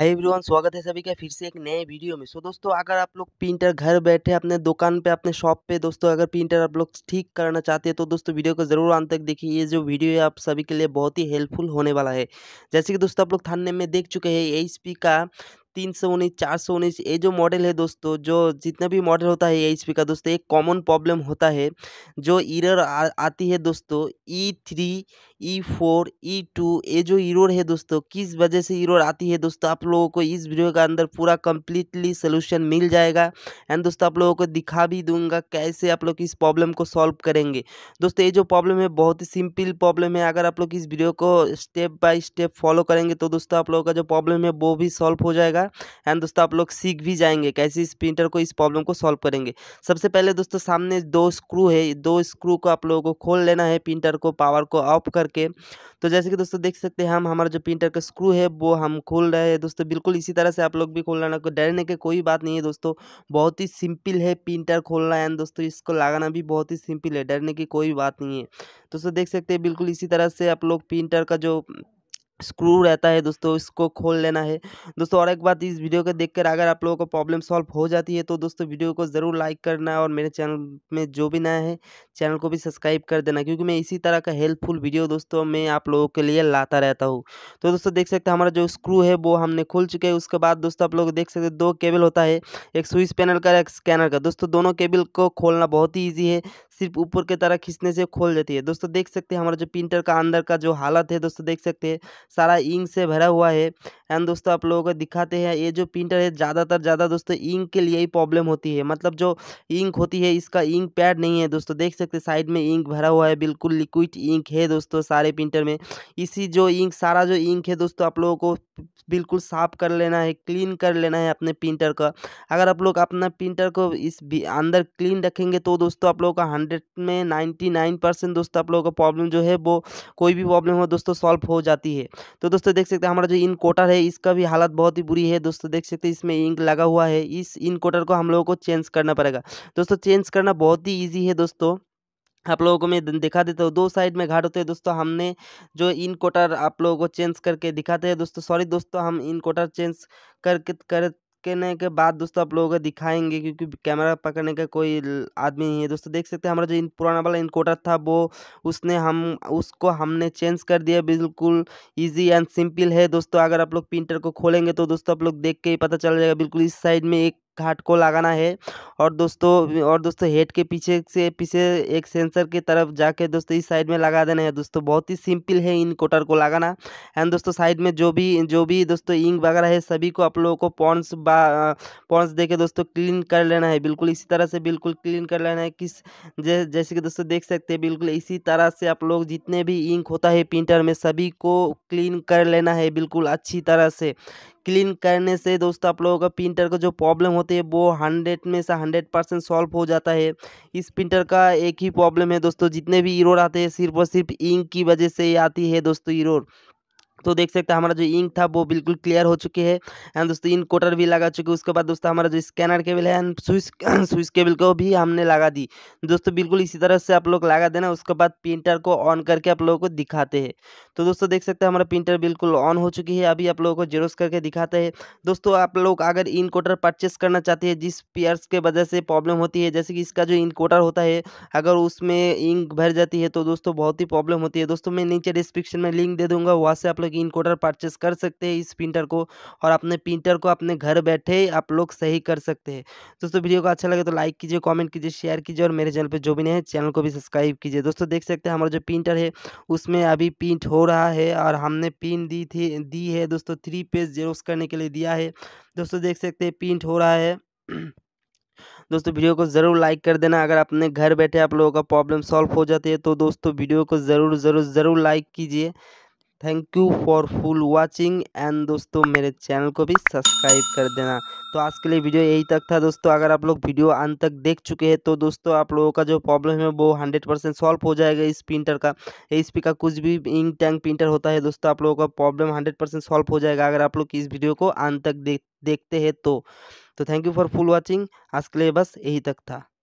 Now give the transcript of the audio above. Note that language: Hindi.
हाय एवरीवन स्वागत है सभी का फिर से एक नए वीडियो में सो दोस्तों अगर आप लोग प्रिंटर घर बैठे अपने दुकान पे अपने शॉप पे दोस्तों अगर प्रिंटर आप लोग ठीक करना चाहते हैं तो दोस्तों वीडियो को ज़रूर अंत तक देखिए ये जो वीडियो है आप सभी के लिए बहुत ही हेल्पफुल होने वाला है जैसे कि दोस्तों आप लोग थाने में देख चुके हैं एच का तीन सौ उन्नीस चार सौ उन्नीस ये जो मॉडल है दोस्तों जो जितना भी मॉडल होता है एच पी का दोस्तों एक कॉमन प्रॉब्लम होता है जो इरर आती है दोस्तों E three E four E two ये जो इरोर है दोस्तों किस वजह से इरोर आती है दोस्तों आप लोगों को इस वीडियो के अंदर पूरा कम्प्लीटली सोल्यूशन मिल जाएगा एंड दोस्तों आप लोगों को दिखा भी दूंगा कैसे आप लोग इस प्रॉब्लम को सॉल्व करेंगे दोस्तों ये जो प्रॉब्लम है बहुत ही सिंपल प्रॉब्लम है अगर आप लोग इस वीडियो को स्टेप बाय स्टेप फॉलो करेंगे तो दोस्तों आप लोगों का जो प्रॉब्लम है वो भी सॉल्व हो जाएगा है एंड दोस्तों आप लोग सीख भी जाएंगे कैसे इस प्रिंटर को इस प्रॉब्लम को सॉल्व करेंगे सबसे पहले दोस्तों सामने दो स्क्रू है दो स्क्रू को आप लोगों को खोल लेना है प्रिंटर को पावर को ऑफ करके तो जैसे कि दोस्तों देख सकते हैं हम हमारा जो प्रिंटर का स्क्रू है वो हम खोल रहे हैं दोस्तों बिल्कुल इसी तरह से आप लोग भी खोल लेना डरने की कोई बात नहीं है दोस्तों बहुत ही सिंपल है प्रिंटर खोलना एंड दोस्तों इसको लगाना भी बहुत ही सिंपल है डरने की कोई बात नहीं है दोस्तों देख सकते हैं बिल्कुल इसी तरह से आप लोग प्रिंटर का जो स्क्रू रहता है दोस्तों इसको खोल लेना है दोस्तों और एक बात इस वीडियो को देखकर अगर आप लोगों को प्रॉब्लम सॉल्व हो जाती है तो दोस्तों वीडियो को ज़रूर लाइक करना और मेरे चैनल में जो भी नया है चैनल को भी सब्सक्राइब कर देना क्योंकि मैं इसी तरह का हेल्पफुल वीडियो दोस्तों मैं आप लोगों के लिए लाता रहता हूँ तो दोस्तों देख सकते हैं हमारा जो स्क्रू है वो हमने खोल चुके हैं उसके बाद दोस्तों आप लोग देख सकते हैं दो केबल होता है एक स्विच पैनल का एक स्कैनर का दोस्तों दोनों केबल को खोलना बहुत ही ईजी है सिर्फ ऊपर की तरह खींचने से खोल देती है दोस्तों देख सकते हैं हमारा जो प्रिंटर का अंदर का जो हालत है दोस्तों देख सकते हैं सारा इंक से भरा हुआ है एंड दोस्तों आप लोगों को दिखाते हैं ये जो प्रिंटर है ज़्यादातर ज़्यादा दोस्तों इंक के लिए ही प्रॉब्लम होती है मतलब जो इंक होती है इसका इंक पैड नहीं है दोस्तों देख सकते साइड में इंक भरा हुआ है बिल्कुल लिक्विड इंक है दोस्तों सारे प्रिंटर में इसी जो इंक सारा जो इंक है दोस्तों आप लोगों को बिल्कुल साफ कर लेना है क्लीन कर लेना है अपने प्रिंटर का अगर आप लोग अपना प्रिंटर को इस अंदर क्लीन रखेंगे तो दोस्तों आप लोगों का हंड्रेड में नाइन्टी नाइन परसेंट दोस्तों आप लोगों का प्रॉब्लम जो है वो कोई भी प्रॉब्लम हो दोस्तों सॉल्व हो जाती है तो दोस्तों देख सकते हैं हमारा जो इन कोटर है इसका भी हालत बहुत ही बुरी है दोस्तों देख सकते हैं इसमें इंक लगा हुआ है इस इन कोटर को हम लोगों को चेंज करना पड़ेगा दोस्तों चेंज करना बहुत ही ईजी है दोस्तों आप लोगों को मैं दिखा देता हूँ दो साइड में घाट होते हैं दोस्तों हमने जो इन कोटर आप लोगों को चेंज करके दिखाते हैं दोस्तों सॉरी दोस्तों हम इन कोटर चेंज करके कर पकड़ने के बाद दोस्तों आप लोगों को दिखाएंगे क्योंकि कैमरा पकड़ने का कोई आदमी नहीं है दोस्तों देख सकते हैं हमारा जो इन पुराना वाला इनकोटर था वो उसने हम उसको हमने चेंज कर दिया बिल्कुल ईजी एंड सिंपल है दोस्तों अगर आप लोग प्रिंटर को खोलेंगे तो दोस्तों आप लोग देख के ही पता चल जाएगा बिल्कुल इस साइड में एक घाट को लगाना है और दोस्तों और दोस्तों हेड के पीछे से पीछे एक सेंसर की तरफ जाके दोस्तों इस साइड में लगा देना है दोस्तों बहुत ही सिंपल है इन कोटर को लगाना एंड दोस्तों साइड में जो भी जो भी दोस्तों इंक वगैरह है सभी को आप लोगों को पॉन्स बा पॉन्स दे के दोस्तों क्लीन कर लेना है बिल्कुल इसी तरह से बिल्कुल क्लीन कर लेना है किस जै, जैसे कि दोस्तों देख सकते हैं बिल्कुल इसी तरह से आप लोग जितने भी इंक होता है प्रिंटर में सभी को क्लीन कर लेना है बिल्कुल अच्छी तरह से क्लीन करने से दोस्तों आप लोगों का प्रिंटर का जो प्रॉब्लम होती है वो हंड्रेड में से हंड्रेड परसेंट सॉल्व हो जाता है इस प्रिंटर का एक ही प्रॉब्लम है दोस्तों जितने भी इरोर आते हैं सिर्फ और सिर्फ इंक की वजह से ही आती है दोस्तों इरोर तो देख सकते हैं हमारा जो इंक था वो बिल्कुल क्लियर हो चुकी है एंड दोस्तों इंक कोटर भी लगा चुके उसके बाद दोस्तों हमारा जो स्कैनर केबल है एंड स्विच स्विच केबल को भी हमने लगा दी दोस्तों बिल्कुल इसी तरह से आप लोग लगा देना उसके बाद प्रिंटर को ऑन करके आप लोगों को दिखाते हैं तो दोस्तों देख सकते हैं हमारा प्रिंटर बिल्कुल ऑन हो चुकी है अभी आप लोगों को जेरोस करके दिखाते हैं दोस्तों आप लोग अगर इन कोटर परचेस करना चाहते हैं जिस पेयर्स के वजह से प्रॉब्लम होती है जैसे कि इसका जो इन कोटर होता है अगर उसमें इंक भर जाती है तो दोस्तों बहुत ही प्रॉब्लम होती है दोस्तों मैं नीचे डिस्क्रिप्शन में लिंक दे दूंगा वहाँ से आप लोग कि इनकोडर परचेस कर सकते हैं इस प्रिंटर को और अपने प्रिंटर को अपने घर बैठे आप लोग सही कर सकते हैं दोस्तों वीडियो को अच्छा लगे तो लाइक कीजिए कॉमेंट कीजिए शेयर कीजिए और मेरे चैनल पर जो भी नहीं है चैनल को भी सब्सक्राइब कीजिए दोस्तों देख सकते हैं हमारा जो प्रिंटर है उसमें अभी प्रिंट हो रहा है और हमने पिन दी थी दी है दोस्तों थ्री पेज जेरोस करने के लिए दिया है दोस्तों देख सकते हैं प्रिंट हो रहा है दोस्तों वीडियो को ज़रूर लाइक कर देना अगर अपने घर बैठे आप लोगों का प्रॉब्लम सॉल्व हो जाती है तो दोस्तों वीडियो को ज़रूर ज़रूर ज़रूर लाइक कीजिए thank you for full watching and दोस्तों मेरे चैनल को भी सब्सक्राइब कर देना तो आज के लिए वीडियो यही तक था दोस्तों अगर आप लोग वीडियो अंत तक देख चुके हैं तो दोस्तों आप लोगों का जो प्रॉब्लम है वो हंड्रेड परसेंट सॉल्व हो जाएगा इस प्रिंटर का इस पी का कुछ भी इंक टैंक प्रिंटर होता है दोस्तों आप लोगों का प्रॉब्लम हंड्रेड परसेंट सॉल्व हो जाएगा अगर आप लोग इस वीडियो को अंत तक देख देखते हैं तो तो thank you for full watching आज के लिए बस यही तक था